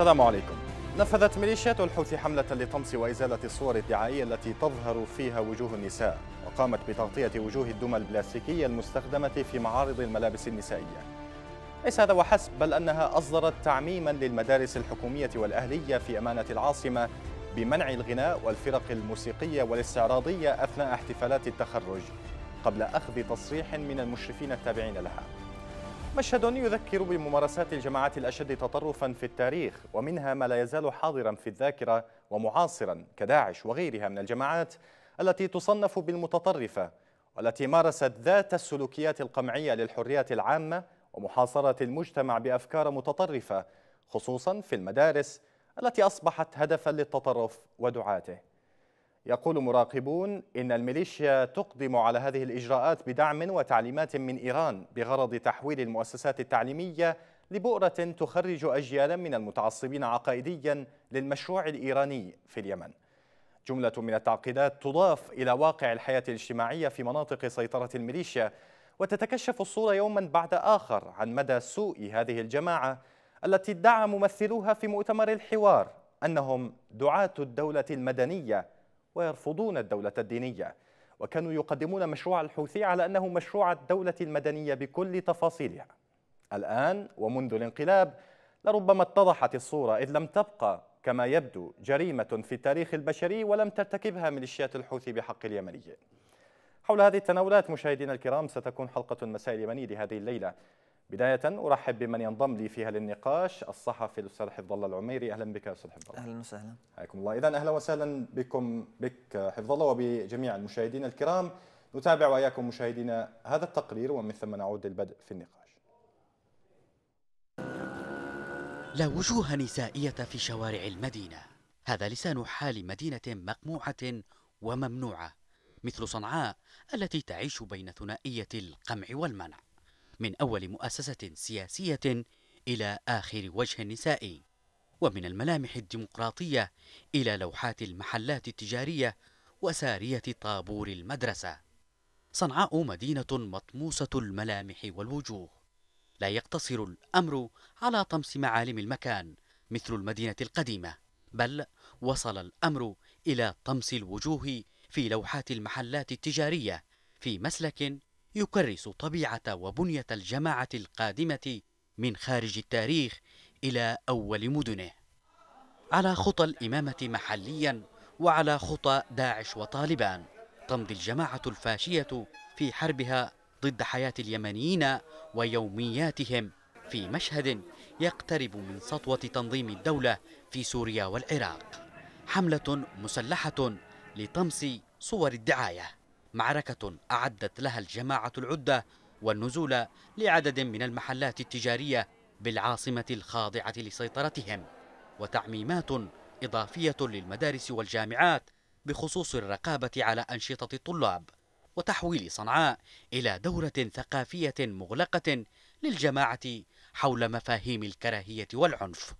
السلام عليكم نفذت ميليشيات الحوثي حملة لطمس وإزالة الصور الدعائية التي تظهر فيها وجوه النساء وقامت بتغطية وجوه الدمى البلاستيكية المستخدمة في معارض الملابس النسائية ليس هذا وحسب بل أنها أصدرت تعميما للمدارس الحكومية والأهلية في أمانة العاصمة بمنع الغناء والفرق الموسيقية والاستعراضية أثناء احتفالات التخرج قبل أخذ تصريح من المشرفين التابعين لها مشهد يذكر بممارسات الجماعات الأشد تطرفا في التاريخ ومنها ما لا يزال حاضرا في الذاكرة ومعاصرا كداعش وغيرها من الجماعات التي تصنف بالمتطرفة والتي مارست ذات السلوكيات القمعية للحريات العامة ومحاصرة المجتمع بأفكار متطرفة خصوصا في المدارس التي أصبحت هدفا للتطرف ودعاته يقول مراقبون إن الميليشيا تقدم على هذه الإجراءات بدعم وتعليمات من إيران بغرض تحويل المؤسسات التعليمية لبؤرة تخرج أجيالا من المتعصبين عقائديا للمشروع الإيراني في اليمن جملة من التعقيدات تضاف إلى واقع الحياة الاجتماعية في مناطق سيطرة الميليشيا وتتكشف الصورة يوما بعد آخر عن مدى سوء هذه الجماعة التي ادعى ممثلوها في مؤتمر الحوار أنهم دعاة الدولة المدنية ويرفضون الدولة الدينية وكانوا يقدمون مشروع الحوثي على أنه مشروع الدولة المدنية بكل تفاصيلها الآن ومنذ الانقلاب لربما اتضحت الصورة إذ لم تبقى كما يبدو جريمة في التاريخ البشري ولم ترتكبها ميليشيات الحوثي بحق اليمنيين حول هذه التناولات مشاهدينا الكرام ستكون حلقة المساء اليمني لهذه الليلة بداية أرحب بمن ينضم لي فيها للنقاش الصحفي الأستاذ حفظ الله العميري أهلا بك أستاذ حفظ الله أهلا وسهلا حياكم الله إذا أهلا وسهلا بكم بك حفظ الله وبجميع المشاهدين الكرام نتابع وإياكم مشاهدينا هذا التقرير ومن ثم نعود للبدء في النقاش لا وجوه نسائية في شوارع المدينة هذا لسان حال مدينة مقموعة وممنوعة مثل صنعاء التي تعيش بين ثنائية القمع والمنع من أول مؤسسة سياسية إلى آخر وجه نسائي ومن الملامح الديمقراطية إلى لوحات المحلات التجارية وسارية طابور المدرسة صنعاء مدينة مطموسة الملامح والوجوه لا يقتصر الأمر على طمس معالم المكان مثل المدينة القديمة بل وصل الأمر إلى طمس الوجوه في لوحات المحلات التجارية في مسلك يكرس طبيعة وبنية الجماعة القادمة من خارج التاريخ إلى أول مدنه على خطى الإمامة محليا وعلى خطى داعش وطالبان تمضي الجماعة الفاشية في حربها ضد حياة اليمنيين ويومياتهم في مشهد يقترب من سطوة تنظيم الدولة في سوريا والعراق حملة مسلحة لطمس صور الدعايه معركة أعدت لها الجماعة العدة والنزول لعدد من المحلات التجارية بالعاصمة الخاضعة لسيطرتهم وتعميمات إضافية للمدارس والجامعات بخصوص الرقابة على أنشطة الطلاب وتحويل صنعاء إلى دورة ثقافية مغلقة للجماعة حول مفاهيم الكراهية والعنف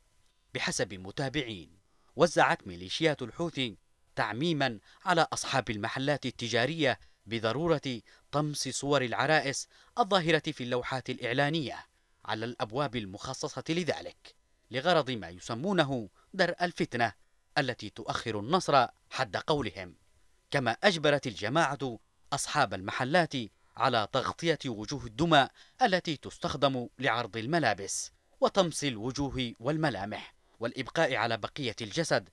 بحسب متابعين وزعت ميليشيات الحوثي تعميما على أصحاب المحلات التجارية بضرورة طمس صور العرائس الظاهرة في اللوحات الإعلانية على الأبواب المخصصة لذلك لغرض ما يسمونه درء الفتنة التي تؤخر النصر حد قولهم كما أجبرت الجماعة أصحاب المحلات على تغطية وجوه الدمى التي تستخدم لعرض الملابس وطمس الوجوه والملامح والإبقاء على بقية الجسد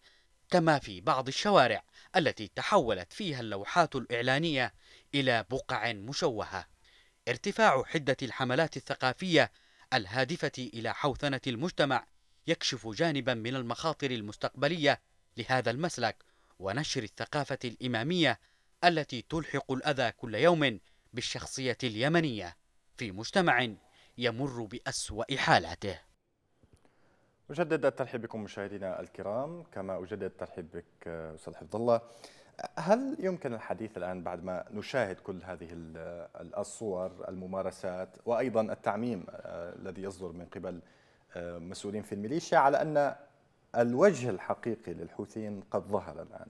كما في بعض الشوارع التي تحولت فيها اللوحات الإعلانية إلى بقع مشوهة ارتفاع حدة الحملات الثقافية الهادفة إلى حوثنة المجتمع يكشف جانبا من المخاطر المستقبلية لهذا المسلك ونشر الثقافة الإمامية التي تلحق الأذى كل يوم بالشخصية اليمنية في مجتمع يمر بأسوأ حالاته أجدد الترحيب بكم مشاهدينا الكرام كما أجدد الترحيب بك آه، أستاذ حفظ الله هل يمكن الحديث الآن بعد ما نشاهد كل هذه الصور آه، الممارسات وأيضا التعميم آه، الذي يصدر من قبل مسؤولين في الميليشيا على أن الوجه الحقيقي للحوثيين قد ظهر الآن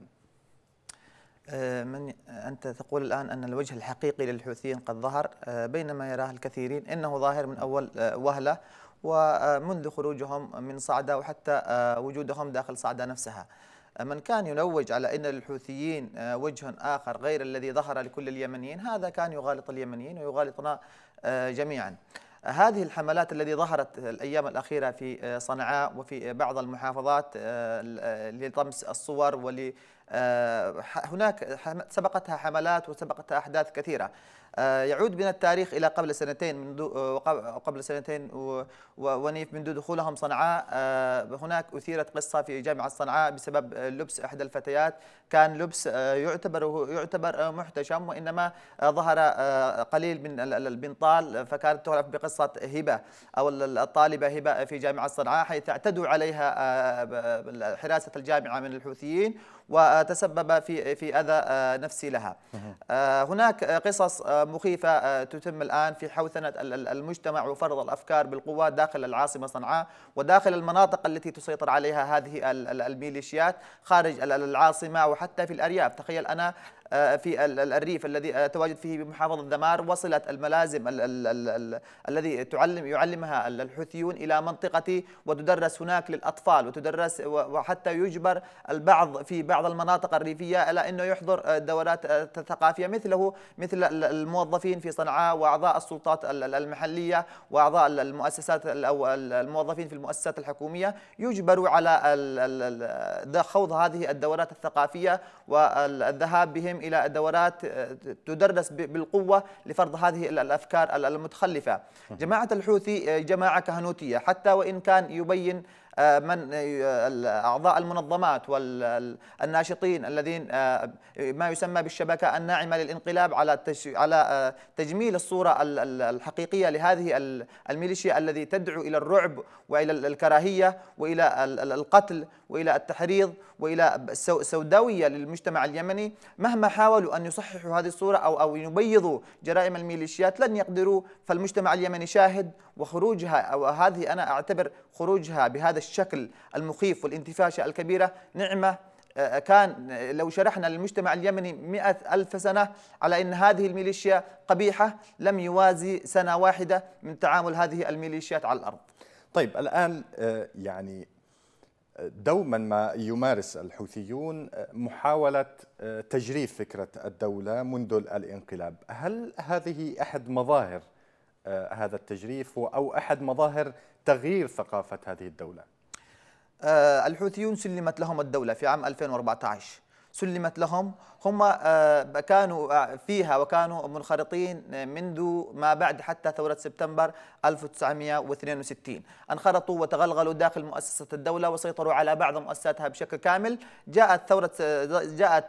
من أنت تقول الآن أن الوجه الحقيقي للحوثيين قد ظهر بينما يراه الكثيرين أنه ظاهر من أول وهلة ومنذ خروجهم من صعدة وحتى آه، وجودهم داخل صعدة نفسها آه، من كان ينوج على أن للحوثيين آه، وجه آخر غير الذي ظهر لكل اليمنيين هذا كان يغالط اليمنيين ويغالطنا جميعا هذه الحملات التي ظهرت الأيام الأخيرة في صنعاء وفي بعض المحافظات لطمس الصور ول هناك سبقتها حملات وسبقتها أحداث كثيرة آه، يعود بنا التاريخ إلى قبل سنتين منذ آه، قبل سنتين ونيف منذ دخولهم صنعاء آه، هناك أثيرت قصة في جامعة صنعاء بسبب لبس إحدى الفتيات كان لبس يعتبر يعتبر محتشم وإنما ظهر قليل من البنطال فكانت تعرف بقصة هبة أو الطالبة هبة في جامعة صنعاء حيث اعتدوا عليها حراسة الجامعة من الحوثيين وتسبب في في اذى آه، نفسي لها. آه، هناك آه، قصص مخيفه تتم الان في حوثنه المجتمع وفرض الافكار بالقوات داخل العاصمه صنعاء وداخل المناطق التي تسيطر عليها هذه الميليشيات خارج العاصمه وحتى في الارياف، تخيل انا آه، في الريف الذي أتواجد آه، فيه بمحافظة ذمار وصلت الملازم الذي تعلم يعلمها الحوثيون إلى منطقتي وتدرس هناك للأطفال وتدرس وحتى يجبر البعض في بعض المناطق الريفية إلى أنه يحضر آه، دورات ثقافية مثله مثل الموظفين في صنعاء وأعضاء السلطات المحلية وأعضاء المؤسسات أو الموظفين في المؤسسات الحكومية يجبروا على خوض هذه الدورات الثقافية والذهاب بهم تقدم إلى دورات آه، تدرس بالقوة لفرض هذه الأفكار المتخلفة جماعة الحوثي آه، جماعة كهنوتية حتى وإن كان يبين آه، من آه، أعضاء المنظمات والناشطين الذين آه، ما يسمى بالشبكة الناعمة للانقلاب على على تجميل الصورة الحقيقية لهذه الميليشيا الذي تدعو إلى الرعب وإلى الكراهية وإلى القتل وإلى التحريض وإلى سوداوية للمجتمع اليمني مهما حاولوا أن يصححوا هذه الصورة أو أو يبيضوا جرائم الميليشيات لن يقدروا فالمجتمع اليمني شاهد وخروجها أو هذه أنا أعتبر خروجها بهذا الشكل المخيف والانتفاشه الكبيرة نعمة آه، آه، كان آه، لو شرحنا للمجتمع اليمني مئة ألف سنة على أن هذه الميليشيا قبيحة لم يوازي سنة واحدة من تعامل هذه الميليشيات على الأرض طيب الآن يعني دوما ما يمارس الحوثيون محاولة تجريف فكرة الدولة منذ الانقلاب هل هذه أحد مظاهر آه، هذا التجريف أو أحد مظاهر تغيير ثقافة هذه الدولة آه، الحوثيون سلمت لهم الدولة في عام 2014 سلمت لهم هم آه، كانوا آه، فيها وكانوا منخرطين آه، منذ ما بعد حتى ثورة سبتمبر 1962 انخرطوا وتغلغلوا داخل مؤسسة الدولة وسيطروا على بعض مؤسساتها بشكل كامل جاءت ثورة جاءت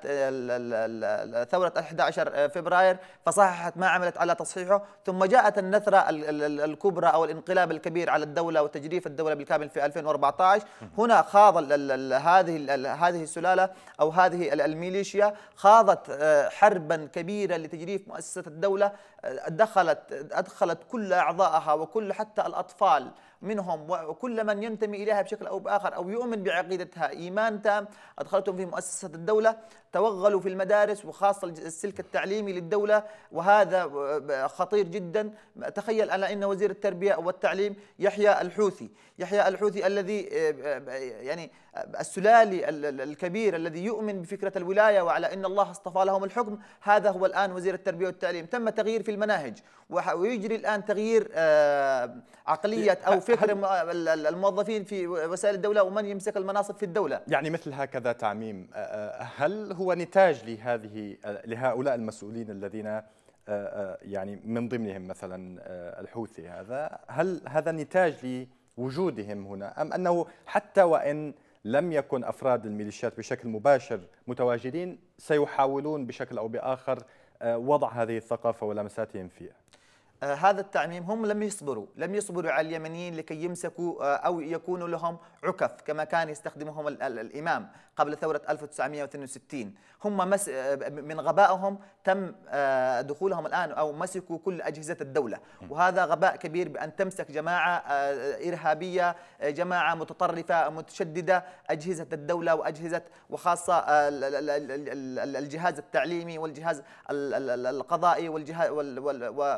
ثورة 11 فبراير فصححت ما عملت على تصحيحه ثم جاءت النثرة الكبرى أو الانقلاب الكبير على الدولة وتجريف الدولة بالكامل في 2014 هنا خاض هذه هذه السلالة أو هذه الميليشيا خاضت آه، حربا كبيرة لتجريف مؤسسة الدولة آه، دخلت أدخلت كل أعضائها وكل حتى الأطفال منهم وكل من ينتمي إليها بشكل أو بآخر أو يؤمن بعقيدتها إيمان تام أدخلتهم في مؤسسة الدولة توغلوا في المدارس وخاصة السلك التعليمي للدولة وهذا خطير جدا تخيل على أن وزير التربية والتعليم يحيى الحوثي يحيى الحوثي الذي آه، آه، يعني السلالي الكبير الذي يؤمن بفكرة الولاية وعلى أن الله اصطفى لهم الحكم هذا هو الآن وزير التربية والتعليم تم تغيير في المناهج ويجري الآن تغيير آه، عقلية أو فكر الموظفين في وسائل الدولة ومن يمسك المناصب في الدولة يعني مثل هكذا تعميم هل هو نتاج لهذه لهؤلاء المسؤولين الذين آه، آه، يعني من ضمنهم مثلا آه، الحوثي هذا هل هذا نتاج لوجودهم هنا أم أنه حتى وإن لم يكن أفراد الميليشيات بشكل مباشر متواجدين سيحاولون بشكل أو بآخر وضع هذه الثقافة ولمساتهم فيها آه، هذا التعميم هم لم يصبروا لم يصبروا على اليمنيين لكي يمسكوا آه، أو يكونوا لهم عكف كما كان يستخدمهم الإمام قبل ثورة 1962 هم مس آه، من غبائهم تم دخولهم الآن أو مسكوا كل أجهزة الدولة وهذا غباء كبير بأن تمسك جماعة إرهابية جماعة متطرفة متشددة أجهزة الدولة وأجهزة وخاصة الجهاز التعليمي والجهاز القضائي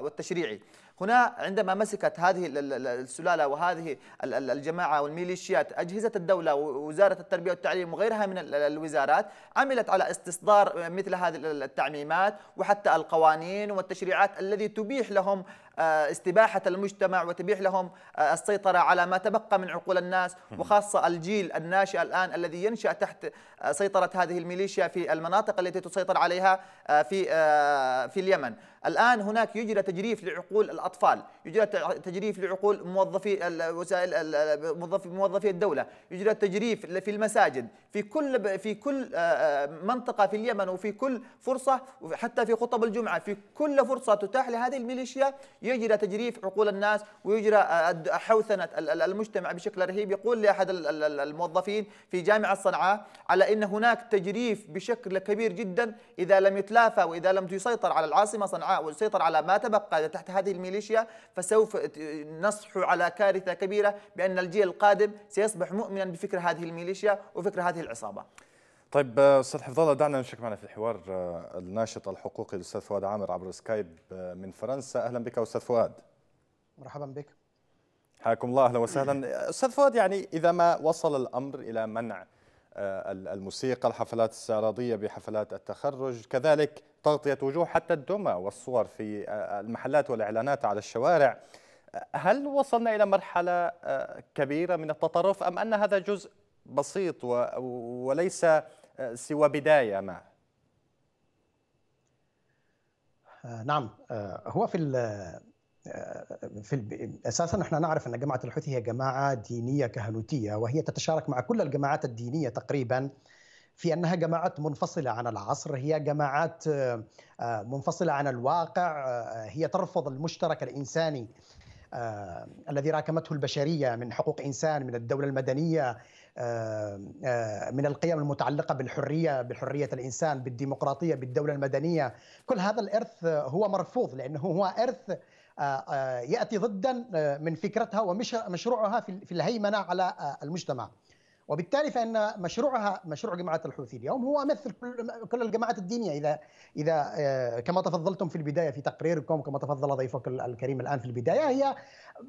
والتشريعي الشيعي هنا عندما مسكت هذه السلالة وهذه الجماعة والميليشيات أجهزة الدولة ووزارة التربية والتعليم وغيرها من الوزارات عملت على استصدار مثل هذه التعميمات وحتى القوانين والتشريعات الذي تبيح لهم آه، استباحة المجتمع وتبيح لهم آه، السيطرة على ما تبقى من عقول الناس وخاصة الجيل الناشئ الآن الذي ينشأ تحت آه، سيطرة هذه الميليشيا في المناطق التي تسيطر عليها في في اليمن الآن هناك يجرى تجريف لعقول الأطفال يجرى تجريف لعقول موظفي وسائل موظفي موظفي الدولة يجرى تجريف في المساجد في كل في كل منطقة في اليمن وفي كل فرصة حتى في خطب الجمعة في كل فرصة تتاح لهذه الميليشيا يجري تجريف عقول الناس ويجري آه، حوثنة المجتمع بشكل رهيب يقول لأحد الموظفين في جامعة صنعاء على أن هناك تجريف بشكل كبير جدا إذا لم يتلافى وإذا لم يسيطر على العاصمة صنعاء ويسيطر على ما تبقى تحت هذه الميليشيا فسوف نصح على كارثة كبيرة بأن الجيل القادم سيصبح مؤمنا بفكر هذه الميليشيا وفكر هذه العصابة طيب آه، استاذ حفظ الله دعنا نشارك معنا في الحوار آه، الناشط الحقوقي الاستاذ فؤاد عامر عبر سكايب آه، من فرنسا اهلا بك استاذ فؤاد مرحبا بك حياكم الله اهلا وسهلا استاذ فؤاد يعني اذا ما وصل الامر الى منع الموسيقى الحفلات الاستعراضيه بحفلات التخرج كذلك تغطيه وجوه حتى الدمى والصور في المحلات والاعلانات على الشوارع هل وصلنا الى مرحله كبيره من التطرف ام ان هذا جزء بسيط وليس سوى بداية ما آه، نعم آه، هو في ال آه، في اساسا نحن نعرف ان جماعه الحوثي هي جماعه دينيه كهنوتيه وهي تتشارك مع كل الجماعات الدينيه تقريبا في انها جماعات منفصله عن العصر، هي جماعات منفصله عن الواقع، هي ترفض المشترك الانساني الذي راكمته البشريه من حقوق انسان من الدوله المدنيه آه، آه، من القيم المتعلقه بالحريه بالحريه الانسان بالديمقراطيه بالدوله المدنيه كل هذا الارث هو مرفوض لانه هو ارث آه، ياتي ضدا من فكرتها ومشروعها في الهيمنه على المجتمع وبالتالي فان مشروعها مشروع جماعه الحوثي اليوم هو مثل كل الجماعات الدينيه اذا اذا آه، كما تفضلتم في البدايه في تقريركم كما تفضل ضيفك الكريم الان في البدايه هي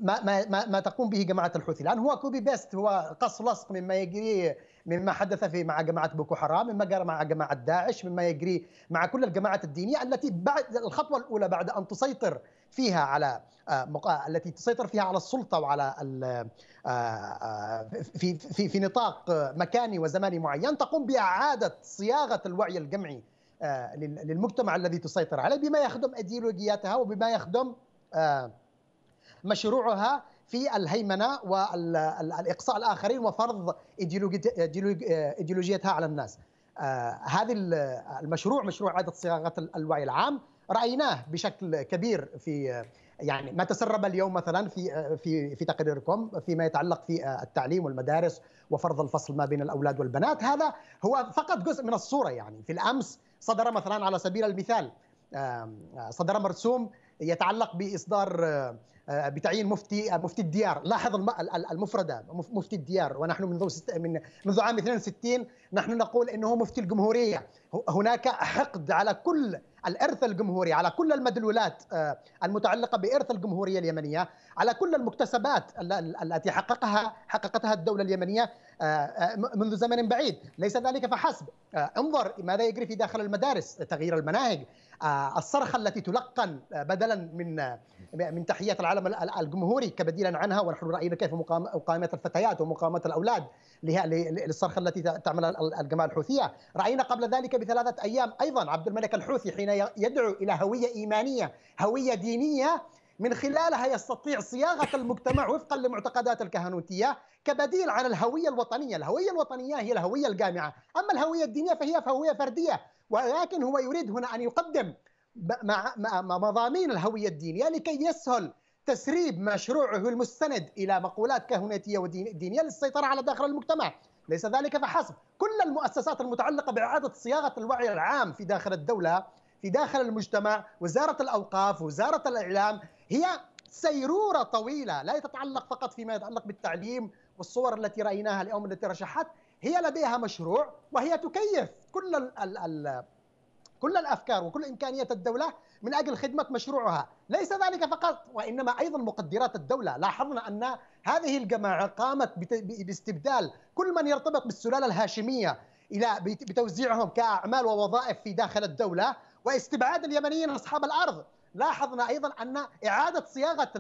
ما ما ما, ما تقوم به جماعه الحوثي الان هو كوبي بيست هو قص لصق مما يجري مما حدث في مع جماعه بوكو حرام مما جرى مع جماعه داعش مما يجري مع كل الجماعات الدينيه التي بعد الخطوه الاولى بعد ان تسيطر فيها على آه، التي تسيطر فيها على السلطه وعلى آه، آه، في في في نطاق مكاني وزماني معين تقوم باعاده صياغه الوعي الجمعي للمجتمع الذي تسيطر عليه بما يخدم ايديولوجياتها وبما يخدم مشروعها في الهيمنه والاقصاء الاخرين وفرض ايديولوجيتها على الناس. هذه المشروع مشروع اعاده صياغه الوعي العام رايناه بشكل كبير في يعني ما تسرب اليوم مثلا في في في تقريركم فيما يتعلق في التعليم والمدارس وفرض الفصل ما بين الاولاد والبنات هذا هو فقط جزء من الصوره يعني في الامس صدر مثلا على سبيل المثال صدر مرسوم يتعلق باصدار بتعيين مفتي مفتي الديار لاحظ المفرده مفتي الديار ونحن منذ من منذ عام 62 نحن نقول انه مفتي الجمهوريه هناك حقد على كل الارث الجمهوري على كل المدلولات آه، المتعلقه بارث الجمهوريه اليمنيه على كل المكتسبات التي حققها حققتها الدوله اليمنيه آه، آه، منذ زمن بعيد ليس ذلك فحسب انظر ماذا يجري في داخل المدارس تغيير المناهج آه، الصرخه التي تلقن آه، بدلا من آه، من تحيات العالم الجمهوري كبديلا عنها ونحن راينا كيف مقاومه الفتيات ومقاومه الاولاد للصرخه التي تعمل الجماعه الحوثيه، راينا قبل ذلك بثلاثه ايام ايضا عبد الملك الحوثي حين يدعو الى هويه ايمانيه، هويه دينيه من خلالها يستطيع صياغه المجتمع وفقا لمعتقدات الكهنوتيه كبديل عن الهويه الوطنيه، الهويه الوطنيه هي الهويه الجامعه، اما الهويه الدينيه فهي هويه فرديه ولكن هو يريد هنا أن يقدم مع مضامين الهوية الدينية لكي يعني يسهل تسريب مشروعه المستند إلى مقولات كهنوتية ودينية للسيطرة على داخل المجتمع ليس ذلك فحسب كل المؤسسات المتعلقة بإعادة صياغة الوعي العام في داخل الدولة في داخل المجتمع وزارة الأوقاف وزارة الإعلام هي سيرورة طويلة لا تتعلق فقط فيما يتعلق بالتعليم والصور التي رأيناها اليوم التي رشحت هي لديها مشروع وهي تكيف كل ال الـ الـ كل الافكار وكل امكانيات الدوله من اجل خدمه مشروعها، ليس ذلك فقط وانما ايضا مقدرات الدوله، لاحظنا ان هذه الجماعه قامت باستبدال كل من يرتبط بالسلاله الهاشميه الى بتوزيعهم كاعمال ووظائف في داخل الدوله واستبعاد اليمنيين اصحاب الارض، لاحظنا ايضا ان اعاده صياغه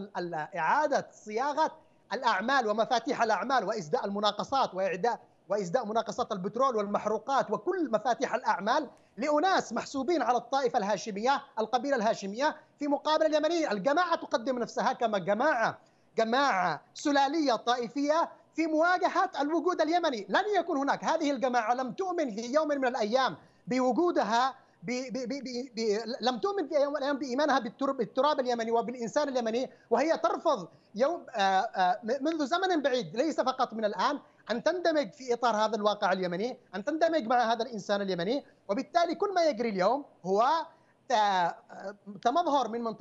اعاده صياغه الاعمال ومفاتيح الاعمال واسداء المناقصات واعداء وإزداء مناقصات البترول والمحروقات وكل مفاتيح الأعمال لأناس محسوبين على الطائفة الهاشمية القبيلة الهاشمية في مقابل اليمنيين الجماعة تقدم نفسها كما جماعة جماعة سلالية طائفية في مواجهة الوجود اليمني لن يكون هناك هذه الجماعة لم تؤمن في يوم من الأيام بوجودها بي بي بي بي لم تؤمن في يوم الايام بايمانها بالتراب, بالتراب اليمني وبالانسان اليمني وهي ترفض يوم آه، آه، منذ زمن بعيد ليس فقط من الان ان تندمج في اطار هذا الواقع اليمني، ان تندمج مع هذا الانسان اليمني، وبالتالي كل ما يجري اليوم هو تمظهر من من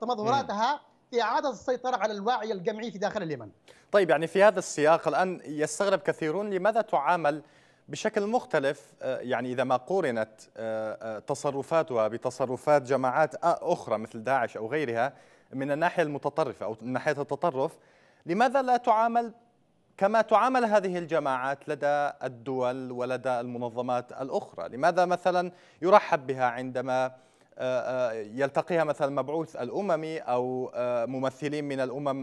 تمظهراتها في اعاده السيطره على الوعي الجمعي في داخل اليمن. طيب يعني في هذا السياق الان يستغرب كثيرون لماذا تعامل بشكل مختلف آه، يعني اذا ما قورنت آه، آه، تصرفاتها بتصرفات جماعات اخرى مثل داعش او غيرها من الناحيه المتطرفه او من ناحيه التطرف لماذا لا تعامل كما تعامل هذه الجماعات لدى الدول ولدى المنظمات الأخرى لماذا مثلا يرحب بها عندما آه، آه، يلتقيها مثلا مبعوث الاممي او آه، ممثلين من الامم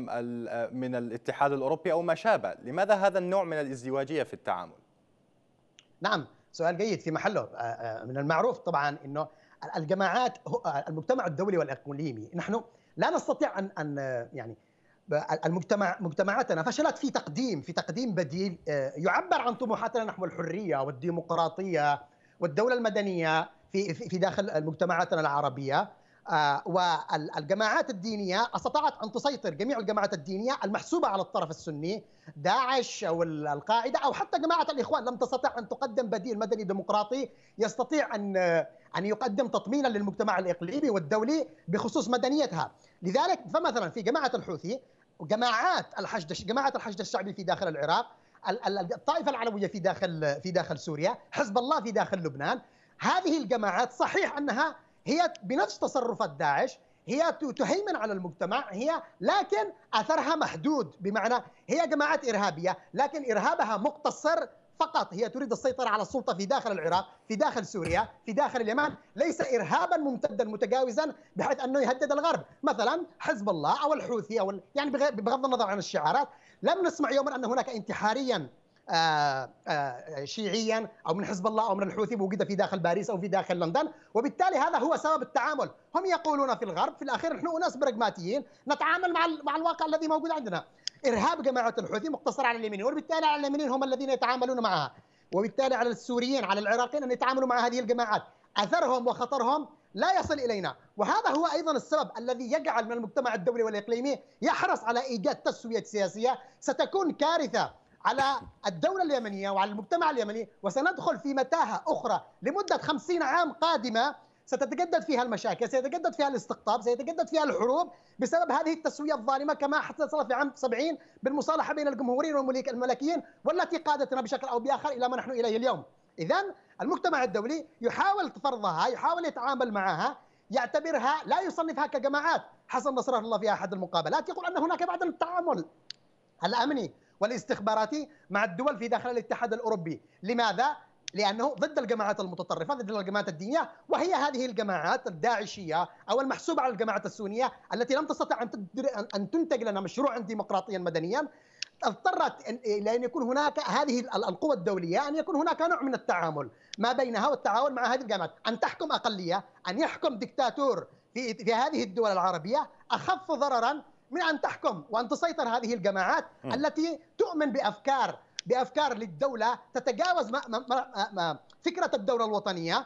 من الاتحاد الاوروبي او ما شابه، لماذا هذا النوع من الازدواجيه في التعامل؟ نعم، سؤال جيد في محله من المعروف طبعا انه الجماعات المجتمع الدولي والاقليمي، نحن لا نستطيع ان ان يعني المجتمع مجتمعاتنا فشلت في تقديم في تقديم بديل آه، يعبر عن طموحاتنا نحو الحريه والديمقراطيه والدوله المدنيه في في داخل مجتمعاتنا العربيه آه، والجماعات الدينيه استطاعت ان تسيطر جميع الجماعات الدينيه المحسوبه على الطرف السني داعش او القاعده او حتى جماعه الاخوان لم تستطع ان تقدم بديل مدني ديمقراطي يستطيع ان ان يقدم تطمينا للمجتمع الاقليمي والدولي بخصوص مدنيتها لذلك فمثلا في جماعه الحوثي جماعات الحشد جماعه الحشد الشعبي في داخل العراق الطائفه العلويه في داخل في داخل سوريا حزب الله في داخل لبنان هذه الجماعات صحيح انها هي بنفس تصرفات داعش هي تهيمن على المجتمع هي لكن اثرها محدود بمعنى هي جماعات ارهابيه لكن ارهابها مقتصر فقط هي تريد السيطرة على السلطة في داخل العراق في داخل سوريا في داخل اليمن ليس إرهابا ممتدا متجاوزا بحيث أنه يهدد الغرب مثلا حزب الله أو الحوثي أو يعني بغض النظر عن الشعارات لم نسمع يوما أن هناك انتحاريا آه، آه، شيعيا او من حزب الله او من الحوثي بوجد في داخل باريس او في داخل لندن وبالتالي هذا هو سبب التعامل هم يقولون في الغرب في الاخير نحن اناس براغماتيين نتعامل مع مع الواقع الذي موجود عندنا ارهاب جماعه الحوثي مقتصر على اليمنيين وبالتالي على اليمنيين هم الذين يتعاملون معها وبالتالي على السوريين على العراقيين ان يتعاملوا مع هذه الجماعات اثرهم وخطرهم لا يصل الينا وهذا هو ايضا السبب الذي يجعل من المجتمع الدولي والاقليمي يحرص على ايجاد تسويه سياسيه ستكون كارثه على الدولة اليمنية وعلى المجتمع اليمني وسندخل في متاهة أخرى لمدة خمسين عام قادمة ستتجدد فيها المشاكل سيتجدد فيها الاستقطاب سيتجدد فيها الحروب بسبب هذه التسوية الظالمة كما حصل في عام 70 بالمصالحة بين الجمهوريين والملكيين والتي قادتنا بشكل أو بآخر إلى ما نحن إليه اليوم إذا المجتمع الدولي يحاول فرضها يحاول يتعامل معها يعتبرها لا يصنفها كجماعات حسن نصر الله في احد المقابلات يقول ان هناك بعد التعامل الامني والاستخباراتي مع الدول في داخل الاتحاد الاوروبي لماذا لانه ضد الجماعات المتطرفه ضد الجماعات الدينيه وهي هذه الجماعات الداعشيه او المحسوبه على الجماعات السنيه التي لم تستطع ان ان تنتج لنا مشروعا ديمقراطيا مدنيا اضطرت الى ان يكون هناك هذه القوى الدوليه ان يكون هناك نوع من التعامل ما بينها والتعاون مع هذه الجماعات ان تحكم اقليه ان يحكم دكتاتور في في هذه الدول العربيه اخف ضررا من ان تحكم وان تسيطر هذه الجماعات التي تؤمن بافكار بافكار للدوله تتجاوز ما ما ما فكره الدوله الوطنيه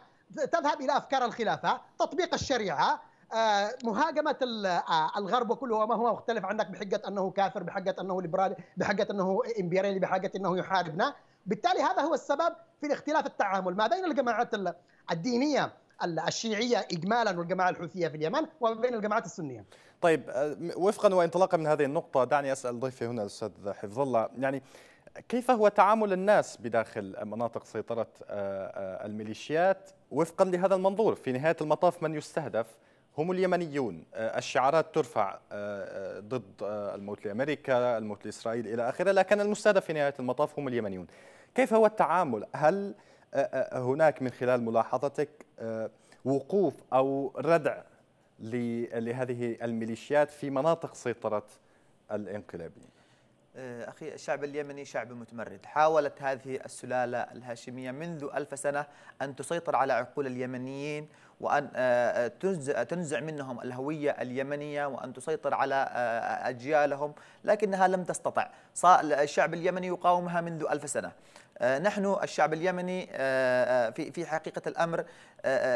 تذهب الى افكار الخلافه، تطبيق الشريعه، آه، مهاجمه آه، الغرب وكل ما هو مختلف عنك بحجه انه كافر، بحجه انه ليبرالي، بحجه انه امبريالي، بحجه انه يحاربنا، بالتالي هذا هو السبب في الاختلاف التعامل ما بين الجماعات الدينيه الشيعيه اجمالا والجماعه الحوثيه في اليمن وما بين الجماعات السنيه. طيب آه، وفقا وانطلاقا من هذه النقطه دعني اسال ضيفي هنا الاستاذ حفظ الله يعني كيف هو تعامل الناس بداخل مناطق سيطرة آه، آه، الميليشيات وفقا لهذا المنظور في نهاية المطاف من يستهدف هم اليمنيون آه، الشعارات ترفع ضد الموت لأمريكا الموت لإسرائيل إلى آخره لكن المستهدف في نهاية المطاف هم اليمنيون كيف هو التعامل هل هناك من خلال ملاحظتك وقوف أو ردع لهذه الميليشيات في مناطق سيطرة الانقلابيين آه، أخي الشعب اليمني شعب متمرد حاولت هذه السلالة الهاشمية منذ ألف سنة أن تسيطر على عقول اليمنيين وأن آه، آه، تنزع منهم الهوية اليمنية وأن تسيطر على أجيالهم لكنها لم تستطع الشعب اليمني يقاومها منذ ألف سنة آه، نحن الشعب اليمني آه، آه، في في حقيقه الامر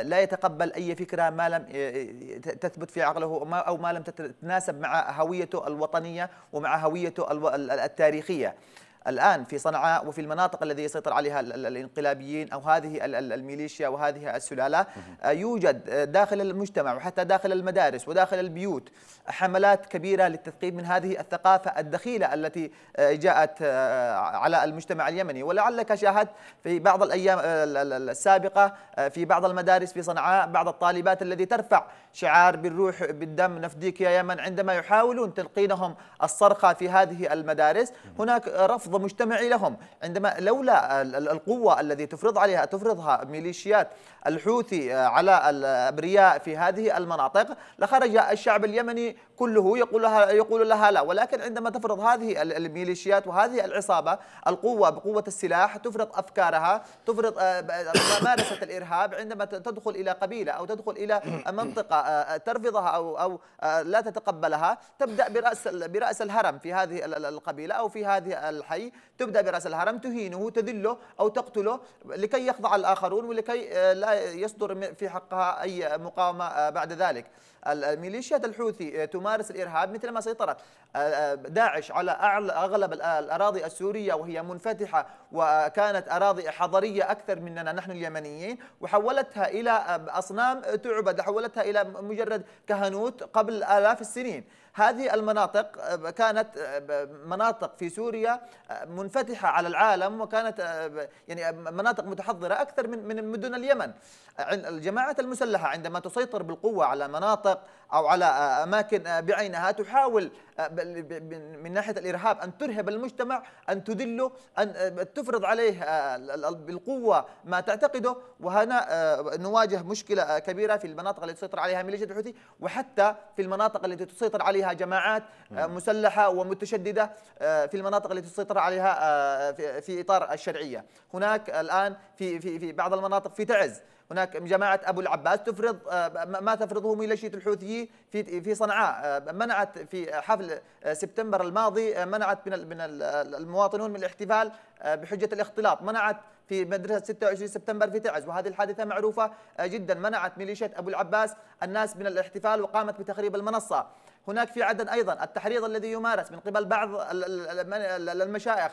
لا يتقبل اي فكره ما لم تثبت في عقله او ما لم تتناسب مع هويته الوطنيه ومع هويته التاريخيه الآن في صنعاء وفي المناطق الذي يسيطر عليها الانقلابيين أو هذه الميليشيا وهذه السلالة آه، يوجد آه، داخل المجتمع وحتى داخل المدارس وداخل البيوت حملات كبيرة للتثقيف من هذه الثقافة الدخيلة التي آه، جاءت على المجتمع اليمني ولعلك شاهدت في بعض الأيام السابقة في بعض المدارس في صنعاء بعض الطالبات الذي ترفع شعار بالروح بالدم نفديك يا يمن عندما يحاولون تلقينهم الصرخة في هذه المدارس هناك رفض حظ مجتمعي لهم عندما لولا القوة التي تفرض عليها تفرضها ميليشيات الحوثي آه، على الأبرياء في هذه المناطق لخرج الشعب اليمني كله يقول لها, يقول لها لا ولكن عندما تفرض هذه الميليشيات وهذه العصابة القوة بقوة السلاح تفرض أفكارها تفرض آه، ممارسة الإرهاب عندما تدخل إلى قبيلة أو تدخل إلى منطقة آه، ترفضها أو أو لا تتقبلها تبدأ برأس برأس الهرم في هذه القبيلة أو في هذه الحي تبدأ برأس الهرم تهينه تذله أو تقتله لكي يخضع الآخرون ولكي آه، لا يصدر في حقها أي مقاومة آه، بعد ذلك الميليشيات الحوثي آه، تمارس الإرهاب مثل ما سيطرت داعش على أغلب الأراضي السورية وهي منفتحة وكانت أراضي حضرية أكثر مننا نحن اليمنيين وحولتها إلى أصنام تعبد حولتها إلى مجرد كهنوت قبل آلاف السنين هذه المناطق آه، كانت آه، مناطق في سوريا آه، منفتحة على العالم وكانت يعني مناطق متحضرة أكثر من من مدن اليمن الجماعات المسلحة عندما تسيطر بالقوة على مناطق أو على آه، أماكن آه، بعينها تحاول آه، من ناحية الإرهاب أن ترهب المجتمع أن تدله أن تفرض عليه بالقوة ما تعتقده وهنا نواجه مشكلة كبيرة في المناطق التي تسيطر عليها ميليشيا الحوثي وحتى في المناطق التي تسيطر عليها جماعات مسلحة ومتشددة في المناطق التي تسيطر عليها في إطار الشرعية هناك الآن في في في بعض المناطق في تعز هناك جماعه ابو العباس تفرض آه، ما تفرضه ميليشيا الحوثيين في في صنعاء آه، منعت في حفل آه، سبتمبر الماضي منعت من من المواطنون من الاحتفال بحجه الاختلاط منعت في مدرسة 26 سبتمبر في تعز وهذه الحادثة معروفة جدا منعت ميليشية أبو العباس الناس من الاحتفال وقامت بتخريب المنصة هناك في عدن أيضا التحريض الذي يمارس من قبل بعض المشايخ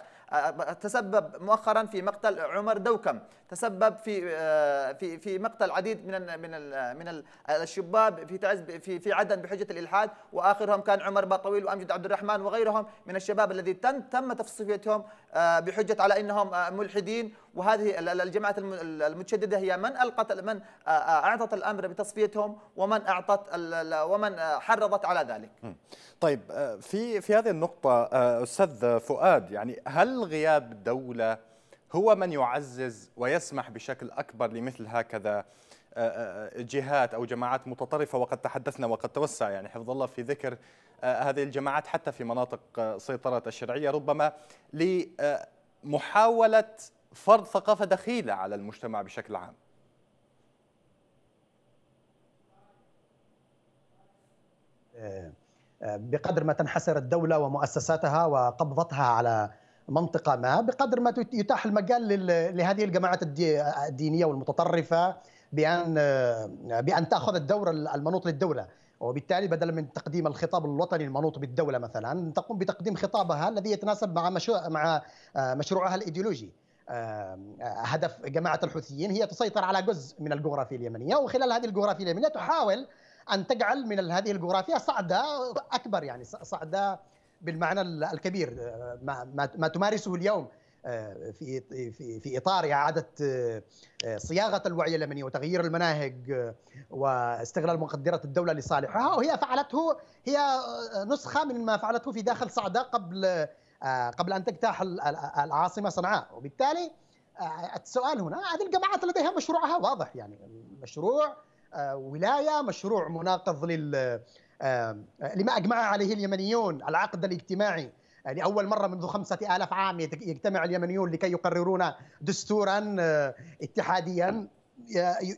تسبب مؤخرا في مقتل عمر دوكم تسبب في آه، في في مقتل عديد من من من الشباب في تعز في في عدن بحجه الالحاد واخرهم كان عمر باطويل وامجد عبد الرحمن وغيرهم من الشباب الذي تم تم تصفيتهم آه، بحجه على انهم آه، ملحدين وهذه الجماعات المتشدده هي من القت من اعطت الامر بتصفيتهم ومن اعطت ومن حرضت على ذلك. طيب في في هذه النقطه استاذ فؤاد يعني هل هل غياب الدولة هو من يعزز ويسمح بشكل أكبر لمثل هكذا آه، آه، آه، جهات أو جماعات متطرفة وقد تحدثنا وقد توسع يعني حفظ الله في ذكر هذه الجماعات حتى في مناطق سيطرة الشرعية ربما لمحاولة فرض ثقافة دخيلة على المجتمع بشكل عام بقدر ما تنحسر الدولة ومؤسساتها وقبضتها على منطقة ما بقدر ما يتاح المجال لهذه الجماعات الدينية والمتطرفة بأن بأن تأخذ الدور المنوط للدولة وبالتالي بدلا من تقديم الخطاب الوطني المنوط بالدولة مثلا تقوم بتقديم خطابها الذي يتناسب مع مشروع مع آه، مشروعها الإيديولوجي آه، هدف جماعة الحوثيين هي تسيطر على جزء من الجغرافيا اليمنية وخلال هذه الجغرافيا اليمنية تحاول أن تجعل من هذه الجغرافيا صعدة أكبر يعني صعدة بالمعنى الكبير آه، ما, ما تمارسه اليوم آه، في في في اطار اعاده آه، صياغه الوعي اليمني وتغيير المناهج واستغلال مقدره الدوله لصالحها نعم. وهي فعلته هي نسخه من ما فعلته في داخل صعده قبل قبل ان تجتاح العاصمه صنعاء وبالتالي السؤال هنا هذه الجماعات لديها مشروعها واضح يعني مشروع ولايه مشروع مناقض لل لما أجمع عليه اليمنيون العقد الاجتماعي لأول يعني مرة منذ خمسة آلاف عام يجتمع اليمنيون لكي يقررون دستورا آه، اتحاديا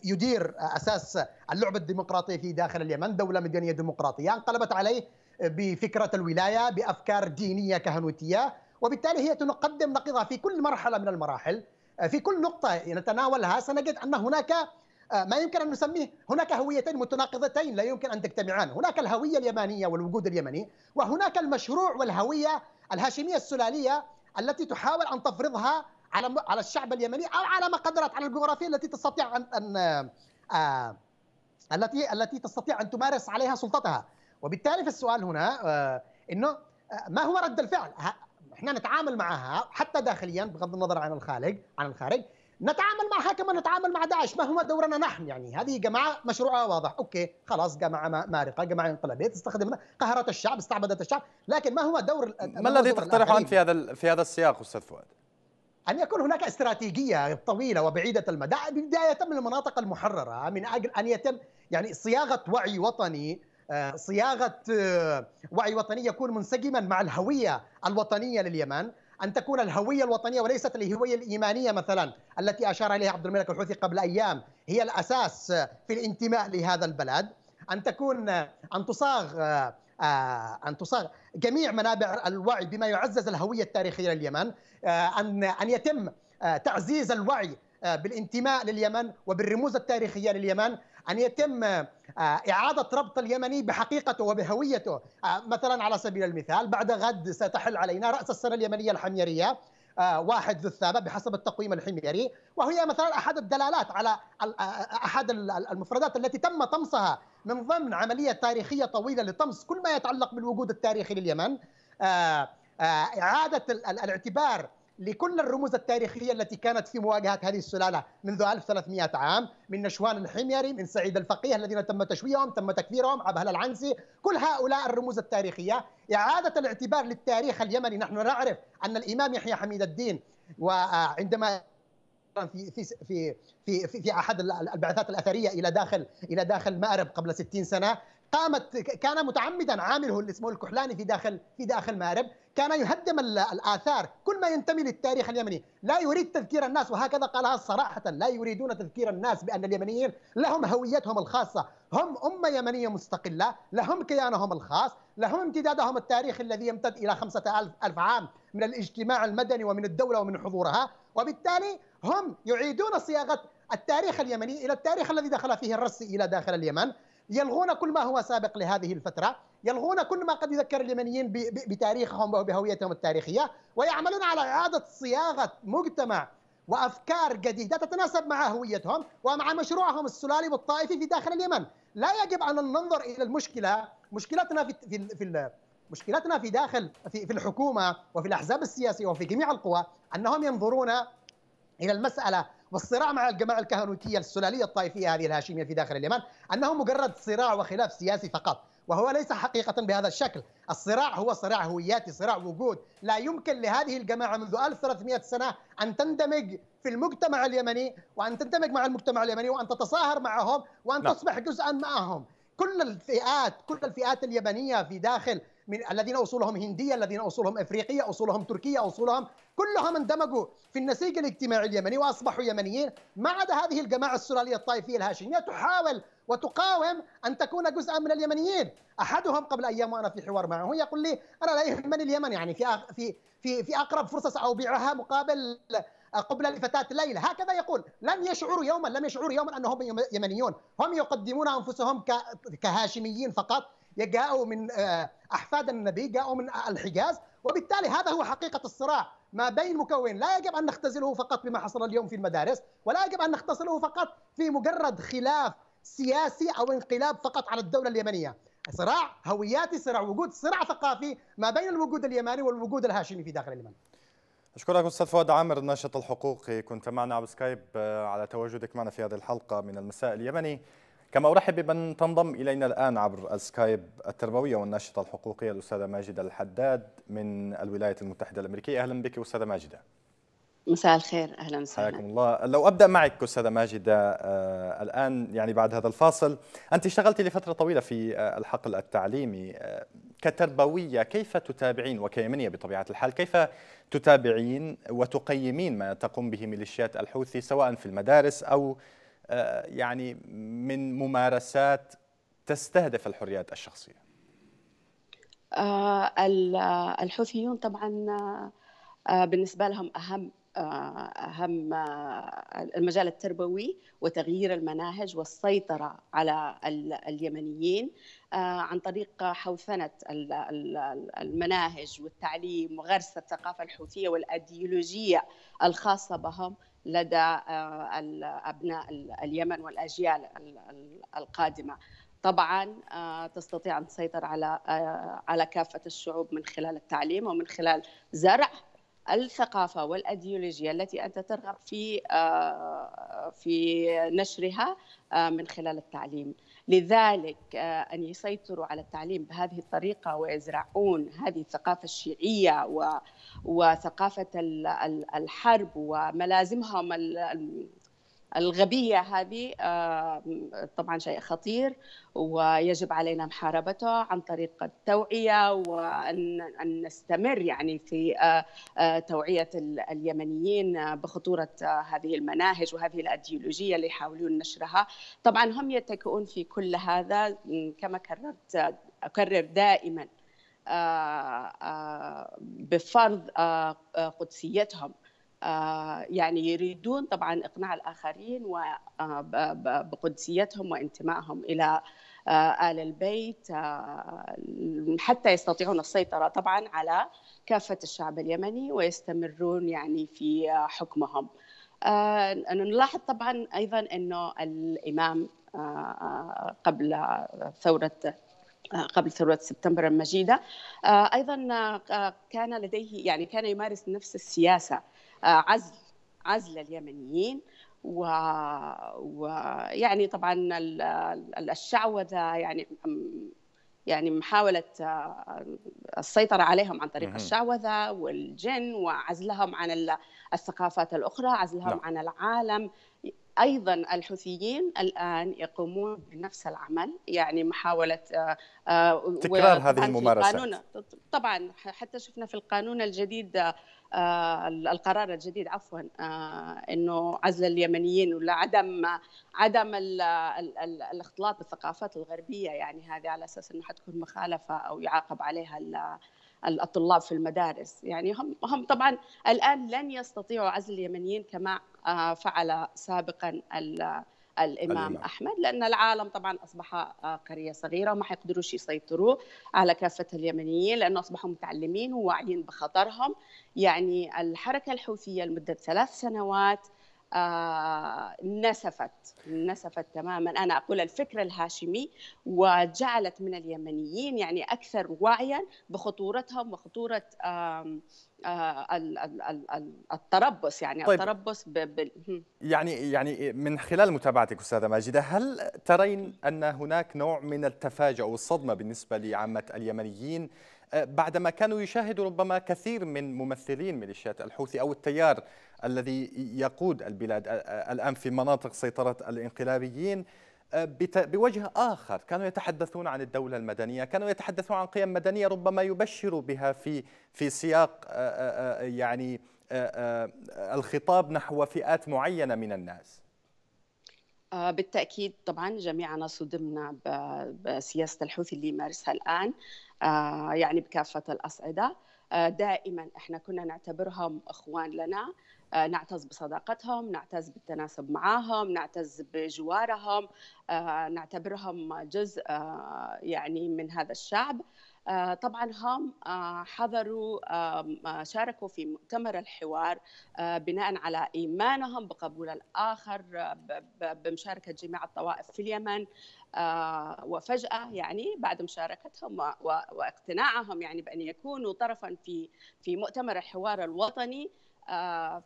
يدير أساس اللعبة الديمقراطية في داخل اليمن دولة مدنية ديمقراطية انقلبت عليه بفكرة الولاية بأفكار دينية كهنوتية وبالتالي هي تقدم نقيضها في كل مرحلة من المراحل آه، في كل نقطة نتناولها سنجد أن هناك آه، ما يمكن أن نسميه هناك هويتين متناقضتين لا يمكن أن تجتمعان هناك الهوية اليمانية والوجود اليمني وهناك المشروع والهوية الهاشمية السلالية التي تحاول أن تفرضها على على الشعب اليمني أو على ما قدرت على الجغرافية التي تستطيع أن, أن آه، آه، التي التي تستطيع أن تمارس عليها سلطتها وبالتالي في السؤال هنا أنه ما هو رد الفعل احنا نتعامل معها حتى داخليا بغض النظر عن الخارج عن الخارج نتعامل معها كما نتعامل مع داعش ما هو دورنا نحن يعني هذه جماعه مشروعها واضح اوكي خلاص جماعه مارقه جماعه انقلابيه تستخدم قهرت الشعب استعبدت الشعب لكن ما هو دور ما الذي تقترحه انت في هذا في هذا السياق استاذ فؤاد أن يكون هناك استراتيجية طويلة وبعيدة المدى بداية من المناطق المحررة من أجل أن يتم يعني صياغة وعي وطني آه، صياغة آه، وعي وطني يكون منسجما مع الهوية الوطنية لليمن أن تكون الهوية الوطنية وليست الهوية الإيمانية مثلا التي أشار إليها عبد الملك الحوثي قبل أيام هي الأساس في الانتماء لهذا البلد أن تكون أن تصاغ آه، أن تصاغ جميع منابع الوعي بما يعزز الهوية التاريخية لليمن آه، أن أن يتم آه، تعزيز الوعي بالانتماء لليمن وبالرموز التاريخية لليمن أن يتم آه، إعادة ربط اليمني بحقيقته وبهويته آه، مثلا على سبيل المثال بعد غد ستحل علينا رأس السنة اليمنية الحميرية آه، واحد ذو الثابة بحسب التقويم الحميري وهي مثلا أحد الدلالات على أحد المفردات التي تم طمسها من ضمن عملية تاريخية طويلة لطمس كل ما يتعلق بالوجود التاريخي لليمن إعادة الاعتبار لكل الرموز التاريخية التي كانت في مواجهة هذه السلالة منذ 1300 عام من نشوان الحميري من سعيد الفقيه الذين تم تشويههم تم تكفيرهم عبهل العنزي كل هؤلاء الرموز التاريخية إعادة الاعتبار للتاريخ اليمني نحن نعرف أن الإمام يحيى حميد الدين وعندما في في في في في احد البعثات الاثريه الى داخل الى داخل مأرب قبل 60 سنه قامت كان متعمدا عامله اللي اسمه الكحلاني في داخل في داخل مارب كان يهدم الاثار كل ما ينتمي للتاريخ اليمني لا يريد تذكير الناس وهكذا قالها صراحه لا يريدون تذكير الناس بان اليمنيين لهم هويتهم الخاصه هم امه يمنيه مستقله لهم كيانهم الخاص لهم امتدادهم التاريخي الذي يمتد الى 5000 عام من الاجتماع المدني ومن الدوله ومن حضورها وبالتالي هم يعيدون صياغه التاريخ اليمني الى التاريخ الذي دخل فيه الرسي الى داخل اليمن يلغون كل ما هو سابق لهذه الفترة يلغون كل ما قد يذكر اليمنيين بتاريخهم وبهويتهم التاريخية ويعملون على إعادة صياغة مجتمع وأفكار جديدة تتناسب مع هويتهم ومع مشروعهم السلالي والطائفي في داخل اليمن لا يجب أن ننظر إلى المشكلة مشكلتنا في, في, في مشكلتنا في داخل في, في الحكومة وفي الأحزاب السياسية وفي جميع القوى أنهم ينظرون إلى المسألة والصراع مع الجماعه الكهنوتيه السلاليه الطائفيه هذه الهاشميه في داخل اليمن انه مجرد صراع وخلاف سياسي فقط وهو ليس حقيقة بهذا الشكل الصراع هو صراع هوياتي صراع وجود لا يمكن لهذه الجماعة منذ 1300 سنة أن تندمج في المجتمع اليمني وأن تندمج مع المجتمع اليمني وأن تتصاهر معهم وأن لا. نعم. تصبح جزءا معهم كل الفئات كل الفئات اليمنية في داخل من الذين اصولهم هنديه الذين اصولهم افريقيه اصولهم تركيه اصولهم كلهم اندمجوا في النسيج الاجتماعي اليمني واصبحوا يمنيين ما عدا هذه الجماعه السلاليه الطائفيه الهاشميه تحاول وتقاوم ان تكون جزءا من اليمنيين احدهم قبل ايام وانا في حوار معه يقول لي انا لا يهمني اليمن يعني في في في في اقرب فرصه ساوبيعها مقابل آه، قبلة لفتاة ليلى هكذا يقول لن يشعروا يوما لم يشعروا يوما أنهم يمنيون هم يقدمون أنفسهم كهاشميين فقط جاءوا من آه، احفاد النبي جاءوا من آه، الحجاز وبالتالي هذا هو حقيقه الصراع ما بين مكون لا يجب ان نختزله فقط بما حصل اليوم في المدارس ولا يجب ان نختصره فقط في مجرد خلاف سياسي او انقلاب فقط على الدوله اليمنيه صراع هوياتي صراع وجود صراع ثقافي ما بين الوجود اليماني والوجود الهاشمي في داخل اليمن أشكرك أستاذ فؤاد عامر الناشط الحقوقي كنت معنا على سكايب آه، على تواجدك معنا في هذه الحلقة من المساء اليمني كما أرحب بمن تنضم إلينا الآن عبر السكايب التربوية والناشطة الحقوقية الأستاذة ماجدة الحداد من الولايات المتحدة الأمريكية أهلا بك أستاذة ماجدة مساء الخير أهلا وسهلا حياكم الله لو أبدأ معك أستاذة ماجدة آه الآن يعني بعد هذا الفاصل أنت اشتغلت لفترة طويلة في آه الحقل التعليمي آه كتربوية كيف تتابعين وكيمنية بطبيعة الحال كيف تتابعين وتقيمين ما تقوم به ميليشيات الحوثي سواء في المدارس أو آه، يعني من ممارسات تستهدف الحريات الشخصيه آه، الحوثيون طبعا آه، بالنسبه لهم اهم اهم المجال التربوي وتغيير المناهج والسيطره على اليمنيين عن طريق حوثنه المناهج والتعليم وغرس الثقافه الحوثيه والايديولوجيه الخاصه بهم لدى آه، ابناء اليمن والاجيال القادمه. طبعا آه، تستطيع ان تسيطر على آه، على كافه الشعوب من خلال التعليم ومن خلال زرع الثقافه والايديولوجيا التي انت ترغب في في نشرها من خلال التعليم. لذلك آه، أن يسيطروا على التعليم بهذه الطريقة ويزرعون هذه الثقافة الشيعية وثقافة الحرب وملازمهم الغبية هذه طبعا شيء خطير ويجب علينا محاربته عن طريق التوعية وأن نستمر يعني في توعية اليمنيين بخطورة هذه المناهج وهذه الأديولوجية اللي يحاولون نشرها طبعا هم يتكئون في كل هذا كما كررت أكرر دائما بفرض قدسيتهم آه، يعني يريدون طبعا اقناع الاخرين وبقدسيتهم آه، وانتمائهم الى آه، آل البيت حتى يستطيعون السيطرة طبعا على كافة الشعب اليمني ويستمرون يعني في حكمهم نلاحظ طبعا أيضا أنه الإمام قبل ثورة قبل ثورة سبتمبر المجيدة أيضا كان لديه يعني كان يمارس نفس السياسة عزل عزل اليمنيين ويعني و... يعني طبعا الشعوذه يعني يعني محاولة السيطرة عليهم عن طريق الشعوذة والجن وعزلهم عن الثقافات الأخرى عزلهم لا. نعم. عن العالم أيضا الحوثيين الآن يقومون بنفس العمل يعني محاولة تكرار هذه الممارسات طبعا حتى شفنا في القانون الجديد آه، القرار الجديد عفوا آه، انه عزل اليمنيين ولا عدم عدم الـ الـ الـ الاختلاط بالثقافات الغربيه يعني هذه على اساس انه حتكون مخالفه او يعاقب عليها الطلاب في المدارس يعني هم هم طبعا الان لن يستطيعوا عزل اليمنيين كما آه، فعل سابقا الامام الإمام. احمد لان العالم طبعا اصبح آه، قريه صغيره وما حيقدروش يسيطروا على كافه اليمنيين لانه اصبحوا متعلمين وواعيين بخطرهم يعني الحركه الحوثيه لمده ثلاث سنوات آه، نسفت نسفت تماما انا اقول الفكر الهاشمي وجعلت من اليمنيين يعني اكثر وعيا بخطورتهم وخطوره آه، التربص يعني طيب التربص بال... يعني يعني من خلال متابعتك استاذه ماجده هل ترين ان هناك نوع من التفاجؤ والصدمه بالنسبه لعامه اليمنيين آه، بعدما كانوا يشاهدوا ربما كثير من ممثلين ميليشيات الحوثي او التيار الذي يقود البلاد الآن في مناطق سيطرة الانقلابيين بوجه آخر كانوا يتحدثون عن الدولة المدنية كانوا يتحدثون عن قيم مدنية ربما يبشر بها في في سياق يعني الخطاب نحو فئات معينة من الناس بالتأكيد طبعا جميعنا صدمنا بسياسة الحوثي اللي يمارسها الآن يعني بكافة الأصعدة دائما احنا كنا نعتبرهم اخوان لنا آه، نعتز بصداقتهم نعتز بالتناسب معاهم نعتز بجوارهم آه، نعتبرهم جزء آه، يعني من هذا الشعب طبعا هم حضروا شاركوا في مؤتمر الحوار بناء على ايمانهم بقبول الاخر بمشاركه جميع الطوائف في اليمن وفجاه يعني بعد مشاركتهم واقتناعهم يعني بان يكونوا طرفا في في مؤتمر الحوار الوطني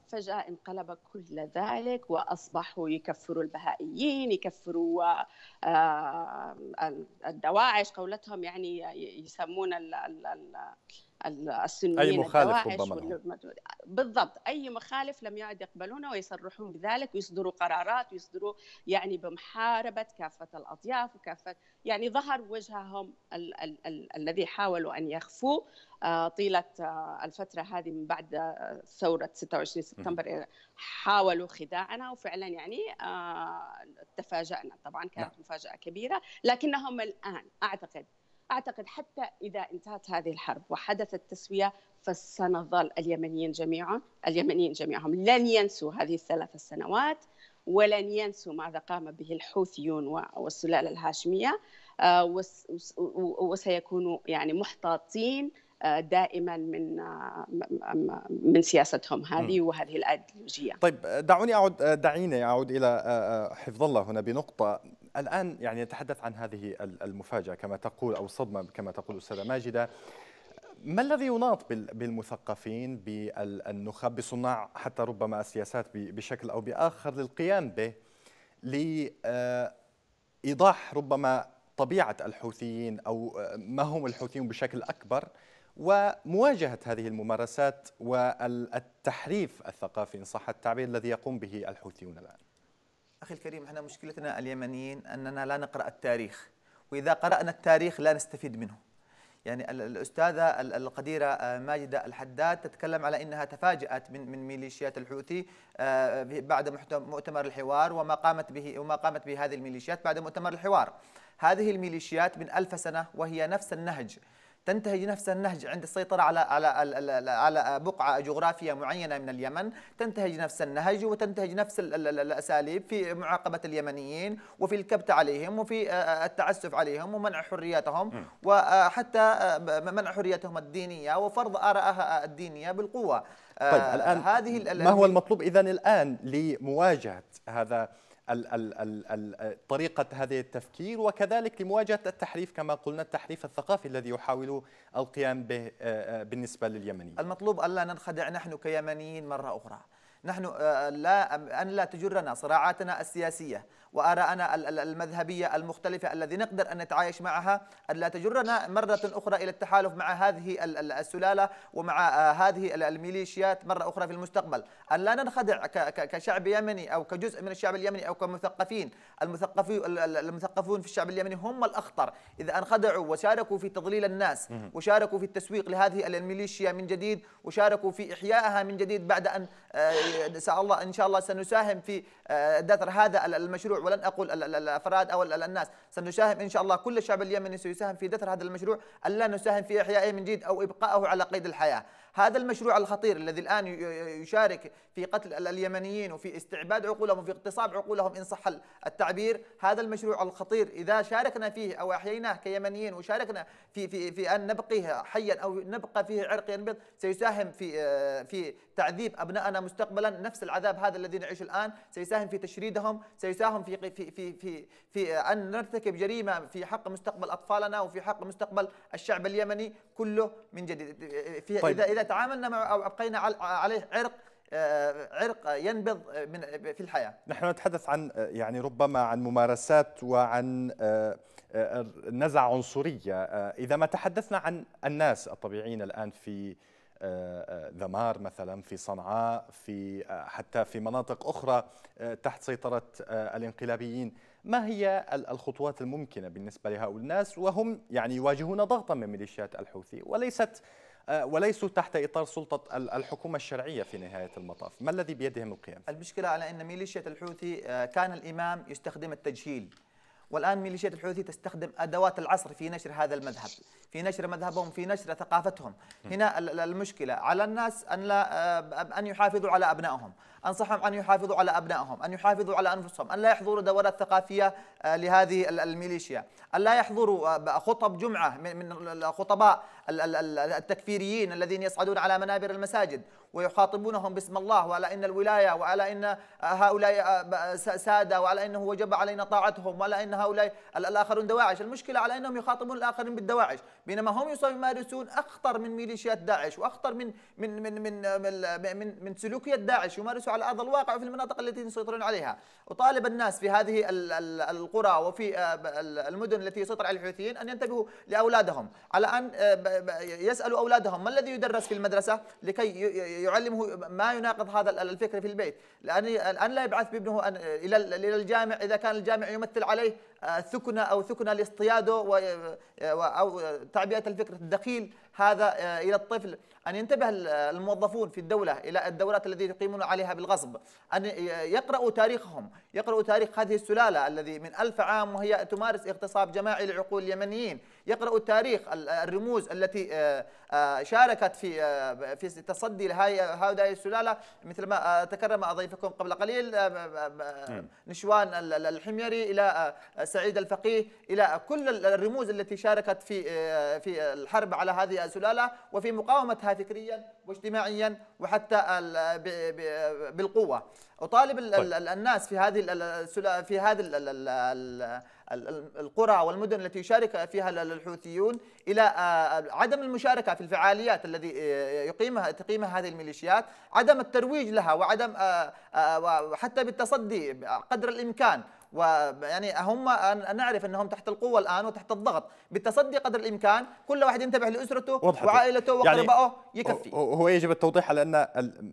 فجأة انقلب كل ذلك وأصبحوا يكفروا البهائيين يكفروا آه، الدواعش قولتهم يعني يسمون ال ال ال السنيين أي مخالف ربما نعم. بالضبط أي مخالف لم يعد يقبلونه ويصرحون بذلك ويصدروا قرارات ويصدروا يعني بمحاربة كافة الأطياف وكافة يعني ظهر وجههم ال- ال- ال- الذي حاولوا أن يخفوه آه، طيلة آه، الفترة هذه من بعد آه، ثورة 26 سبتمبر حاولوا خداعنا وفعلا يعني تفاجأنا طبعا كانت نعم. مفاجأة كبيرة لكنهم الآن أعتقد أعتقد حتى إذا انتهت هذه الحرب وحدثت تسوية فسنظل اليمنيين جميعهم اليمنيين جميعهم لن ينسوا هذه الثلاث السنوات ولن ينسوا ماذا قام به الحوثيون والسلالة الهاشمية آه، وسيكونوا يعني محتاطين آه، دائما من آه، من سياستهم هذه وهذه الايديولوجيه. طيب دعوني اعود دعيني اعود الى حفظ الله هنا بنقطه الآن يعني نتحدث عن هذه المفاجأة كما تقول أو الصدمة كما تقول أستاذة ماجدة ما الذي يناط بالمثقفين بالنخب بصناع حتى ربما السياسات بشكل أو بآخر للقيام به لإيضاح آه، ربما طبيعة الحوثيين أو آه، ما هم الحوثيون بشكل أكبر ومواجهة هذه الممارسات والتحريف الثقافي إن صح التعبير الذي يقوم به الحوثيون الآن أخي الكريم احنا مشكلتنا اليمنيين أننا لا نقرأ التاريخ وإذا قرأنا التاريخ لا نستفيد منه يعني الأستاذة القديرة آه، ماجدة الحداد تتكلم على أنها تفاجأت من من ميليشيات الحوثي آه، بعد مؤتمر الحوار وما قامت به وما قامت به هذه الميليشيات بعد مؤتمر الحوار هذه الميليشيات من ألف سنة وهي نفس النهج تنتهج نفس النهج عند السيطرة على على على بقعة جغرافية معينة من اليمن تنتهج نفس النهج وتنتهج نفس الأساليب في معاقبة اليمنيين وفي الكبت عليهم وفي آه، آه، التعسف عليهم ومنع حرياتهم وحتى آه، منع حرياتهم الدينية وفرض آرائها الدينية بالقوة طيب الآن هذه ما هو المطلوب إذا الآن لمواجهة هذا طريقة هذه التفكير وكذلك لمواجهة التحريف كما قلنا التحريف الثقافي الذي يحاول القيام به آه، آه، بالنسبة لليمنيين المطلوب ألا ننخدع نحن كيمنيين مرة أخرى نحن آه، لا أن لا تجرنا صراعاتنا السياسية وآراءنا المذهبية المختلفة الذي نقدر أن نتعايش معها أن لا تجرنا مرة أخرى إلى التحالف مع هذه السلالة ومع آه، هذه الميليشيات مرة أخرى في المستقبل أن لا ننخدع كشعب يمني أو كجزء من الشعب اليمني أو كمثقفين المثقفون في الشعب اليمني هم الأخطر إذا أنخدعوا وشاركوا في تضليل الناس وشاركوا في التسويق لهذه الميليشيا من جديد وشاركوا في إحيائها من جديد بعد أن آه، نسال الله ان شاء الله سنساهم في آه، دثر هذا المشروع ولن اقول الافراد او الناس سنساهم ان شاء الله كل الشعب اليمني سيساهم في دثر هذا المشروع الا نساهم في احيائه من جديد او ابقائه على قيد الحياه هذا المشروع الخطير الذي الآن يشارك في قتل اليمنيين وفي استعباد عقولهم وفي اغتصاب عقولهم إن صح التعبير هذا المشروع الخطير إذا شاركنا فيه أو أحييناه كيمنيين وشاركنا في في في أن نبقيه حيا أو نبقى فيه عرق ينبض سيساهم في آه، في تعذيب أبنائنا مستقبلا نفس العذاب هذا الذي نعيشه الآن سيساهم في تشريدهم سيساهم في في في في, في أن نرتكب جريمة في حق مستقبل أطفالنا وفي حق مستقبل الشعب اليمني كله من جديد آه، آه، في طيب. إذا إذا تعاملنا مع أو أبقينا عليه عرق آه، عرق ينبض آه، من في الحياة نحن نتحدث عن آه، يعني ربما عن ممارسات وعن نزعة عنصرية إذا ما تحدثنا عن الناس الطبيعيين الآن في ذمار مثلا في صنعاء في حتى في مناطق أخرى تحت سيطرة الانقلابيين ما هي الخطوات الممكنة بالنسبة لهؤلاء الناس وهم يعني يواجهون ضغطا من ميليشيات الحوثي وليست آه، وليسوا تحت إطار سلطة الحكومة الشرعية في نهاية المطاف ما الذي بيدهم القيام؟ المشكلة على أن ميليشيا الحوثي آه، كان الإمام يستخدم التجهيل والآن ميليشيا الحوثي تستخدم أدوات العصر في نشر هذا المذهب في نشر مذهبهم في نشر ثقافتهم هنا المشكلة على الناس أن لا أن يحافظوا على أبنائهم أنصحهم أن يحافظوا على أبنائهم أن يحافظوا على أنفسهم أن لا يحضروا دورات ثقافية آه، لهذه الميليشيا أن لا يحضروا آه، خطب جمعة من الخطباء التكفيريين الذين يصعدون على منابر المساجد ويخاطبونهم باسم الله وعلى ان الولايه وعلى ان آه، هؤلاء ساده وعلى انه وجب علينا طاعتهم وعلى ان هؤلاء الاخرون دواعش، المشكله على انهم يخاطبون الاخرين بالدواعش، بينما هم يمارسون اخطر من ميليشيات داعش واخطر من من من من من, من, من سلوكيات داعش يمارسوا على ارض الواقع وفي المناطق التي يسيطرون عليها وطالب الناس في هذه القرى وفي آه، المدن التي يسيطر عليها الحوثيين ان ينتبهوا لاولادهم على ان آه، يسالوا اولادهم ما الذي يدرس في المدرسه لكي يعلمه ما يناقض هذا الفكر في البيت لان لا يبعث بابنه الى الجامع اذا كان الجامع يمثل عليه الثكنه آه، أو ثكنة لاصطياده آه، أو تعبئة الفكر الدخيل هذا آه، إلى الطفل أن ينتبه آه، الموظفون في الدولة إلى الدولات التي يقيمون عليها بالغصب أن آه، يقرأوا تاريخهم يقرأوا تاريخ هذه السلالة الذي من ألف عام وهي تمارس اغتصاب جماعي لعقول اليمنيين يقرأوا تاريخ الرموز التي شاركت في في تصدي هذه السلالة مثل ما تكرم ضيفكم قبل قليل نشوان الحميري إلى سعيد الفقيه إلى كل الرموز التي شاركت في في الحرب على هذه سلالة وفي مقاومتها فكريا واجتماعيا وحتى بالقوة أطالب طيب. الناس في هذه في هذه القرى والمدن التي يشارك فيها الحوثيون إلى آه، عدم المشاركة في الفعاليات التي آه، يقيمها تقيمها هذه الميليشيات عدم الترويج لها وعدم آه، وحتى بالتصدي قدر الإمكان ويعني هم نعرف انهم تحت القوه الان وتحت الضغط بالتصدي قدر الامكان كل واحد ينتبه لاسرته وضحت. وعائلته واقربائه يعني يكفي هو يجب التوضيح على ان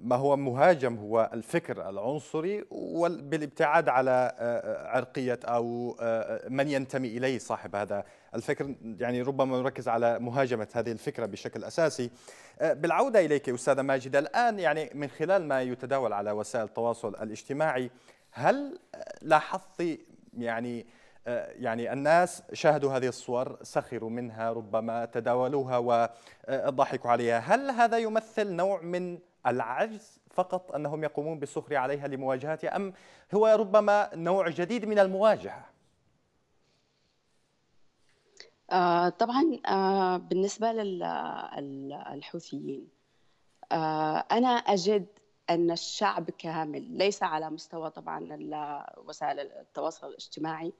ما هو مهاجم هو الفكر العنصري بالابتعاد على آه، عرقيه او آه، من ينتمي اليه صاحب هذا الفكر يعني ربما نركز على مهاجمه هذه الفكره بشكل اساسي آه، بالعوده اليك استاذه ماجده الان يعني من خلال ما يتداول على وسائل التواصل الاجتماعي هل لاحظت يعني يعني الناس شاهدوا هذه الصور سخروا منها ربما تداولوها وضحكوا عليها هل هذا يمثل نوع من العجز فقط أنهم يقومون بالسخر عليها لمواجهتها أم هو ربما نوع جديد من المواجهة آه، طبعا آه، بالنسبة للحوثيين آه، أنا أجد أن الشعب كامل ليس على مستوى طبعا وسائل التواصل الاجتماعي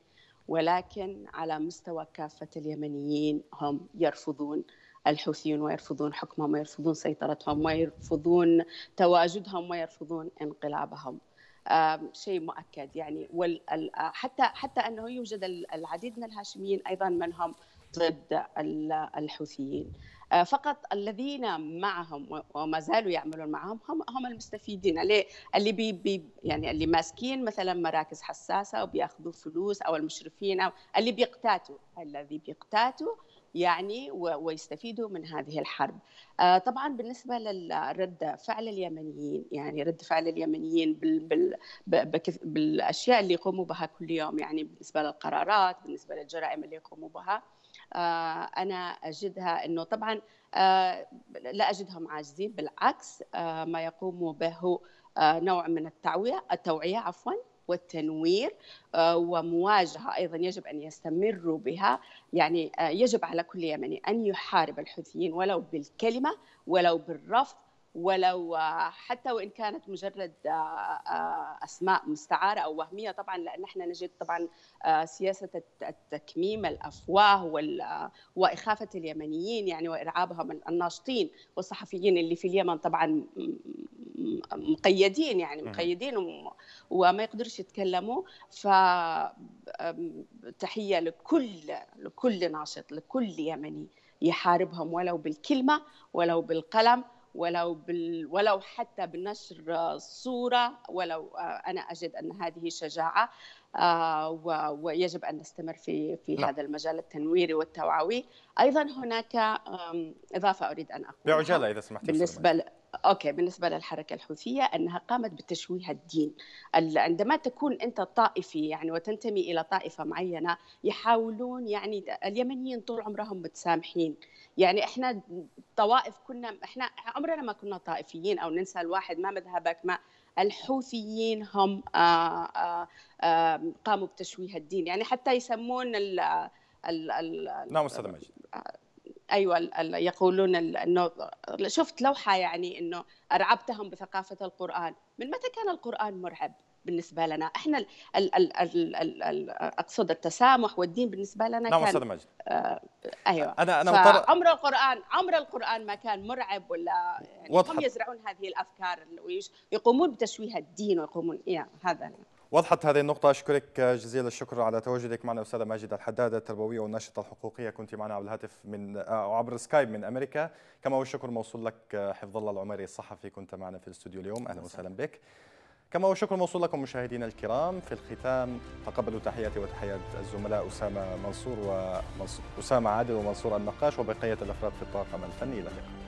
ولكن على مستوى كافة اليمنيين هم يرفضون الحوثيون ويرفضون حكمهم ويرفضون سيطرتهم ويرفضون تواجدهم ويرفضون انقلابهم شيء مؤكد يعني حتى حتى انه يوجد العديد من الهاشميين ايضا من هم ضد الحوثيين آه، فقط الذين معهم وما زالوا يعملون معهم هم هم المستفيدين اللي بي بي يعني اللي ماسكين مثلا مراكز حساسه وبياخذوا فلوس او المشرفين او اللي بيقتاتوا الذي بيقتاتوا يعني ويستفيدوا من هذه الحرب آه، طبعا بالنسبة للرد فعل اليمنيين يعني رد فعل اليمنيين بال بال بالأشياء اللي يقوموا بها كل يوم يعني بالنسبة للقرارات بالنسبة للجرائم اللي يقوموا بها آه، أنا أجدها أنه طبعا آه، لا أجدهم عاجزين بالعكس ما يقوموا به نوع من التعوية التوعية عفواً والتنوير آه، ومواجهة أيضا يجب أن يستمروا بها يعني آه، يجب على كل يمني أن يحارب الحوثيين ولو بالكلمة ولو بالرفض ولو حتى وان كانت مجرد آه، آه، اسماء مستعاره او وهميه طبعا لان احنا نجد طبعا آه، سياسه التكميم الافواه واخافه اليمنيين يعني وارعابهم الناشطين والصحفيين اللي في اليمن طبعا مقيدين يعني مقيدين وما يقدرش يتكلموا ف تحيه لكل لكل ناشط لكل يمني يحاربهم ولو بالكلمه ولو بالقلم ولو بال ولو حتى بنشر صوره ولو آه، انا اجد ان هذه شجاعه آه، ويجب ان نستمر في في لا. نعم. هذا المجال التنويري والتوعوي ايضا هناك اضافه اريد ان اقولها بعجاله اذا سمحت بالنسبه اوكي بالنسبه للحركه الحوثيه انها قامت بتشويه الدين عندما تكون انت طائفي يعني وتنتمي الى طائفه معينه يحاولون يعني اليمنيين طول عمرهم متسامحين يعني احنا طوائف كنا احنا عمرنا ما كنا طائفيين او ننسى الواحد ما مذهبك ما الحوثيين هم آآ آه، آآ آه، قاموا بتشويه الدين يعني حتى يسمون ال نعم استاذ آه، ايوه يقولون انه شفت لوحه يعني انه ارعبتهم بثقافه القران، من متى كان القران مرعب بالنسبه لنا؟ احنا الـ الـ الـ الـ الـ اقصد التسامح والدين بالنسبه لنا نعم كان استاذ ماجد آه ايوه انا انا مطر... عمر القران عمر القران ما كان مرعب ولا يعني هم يزرعون هذه الافكار ويقومون بتشويه الدين ويقومون يعني هذا وضحت هذه النقطة أشكرك جزيل الشكر على تواجدك معنا أستاذة ماجدة الحدادة التربوية والناشطة الحقوقية كنت معنا على الهاتف من آه، عبر سكايب من أمريكا كما والشكر موصول لك آه، حفظ الله العمري الصحفي كنت معنا في الاستوديو اليوم أهلا وسهلا بك كما والشكر موصول لكم مشاهدينا الكرام في الختام تقبلوا تحياتي وتحيات الزملاء أسامة منصور وأسامة عادل ومنصور النقاش وبقية الأفراد في الطاقم الفني إلى اللقاء